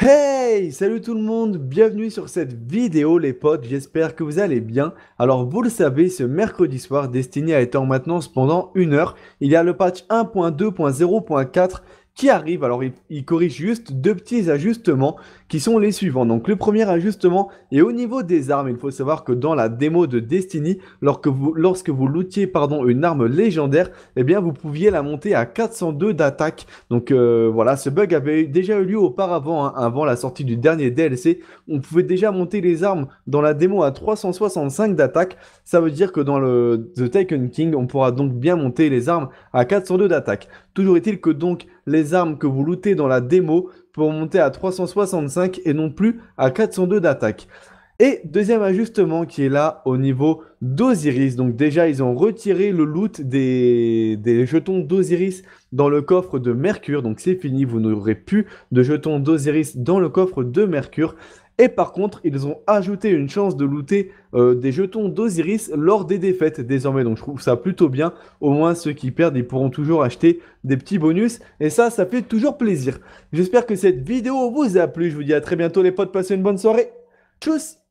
Hey Salut tout le monde, bienvenue sur cette vidéo les potes, j'espère que vous allez bien. Alors vous le savez, ce mercredi soir, destiné à être en maintenance pendant une heure, il y a le patch 1.2.0.4 qui arrive. Alors, il, corrige juste deux petits ajustements qui sont les suivants. Donc, le premier ajustement est au niveau des armes. Il faut savoir que dans la démo de Destiny, lorsque vous, lorsque vous lootiez pardon, une arme légendaire, et eh bien, vous pouviez la monter à 402 d'attaque. Donc, euh, voilà, ce bug avait déjà eu lieu auparavant, hein, avant la sortie du dernier DLC. On pouvait déjà monter les armes dans la démo à 365 d'attaque. Ça veut dire que dans le The Taken King, on pourra donc bien monter les armes à 402 d'attaque. Toujours est-il que donc les armes que vous lootez dans la démo pour monter à 365 et non plus à 402 d'attaque. Et deuxième ajustement qui est là au niveau d'Osiris. Donc déjà, ils ont retiré le loot des, des jetons d'Osiris dans le coffre de Mercure. Donc c'est fini, vous n'aurez plus de jetons d'Osiris dans le coffre de Mercure. Et par contre, ils ont ajouté une chance de looter euh, des jetons d'Osiris lors des défaites désormais. Donc je trouve ça plutôt bien. Au moins ceux qui perdent, ils pourront toujours acheter des petits bonus. Et ça, ça fait toujours plaisir. J'espère que cette vidéo vous a plu. Je vous dis à très bientôt les potes. Passez une bonne soirée. Tchuss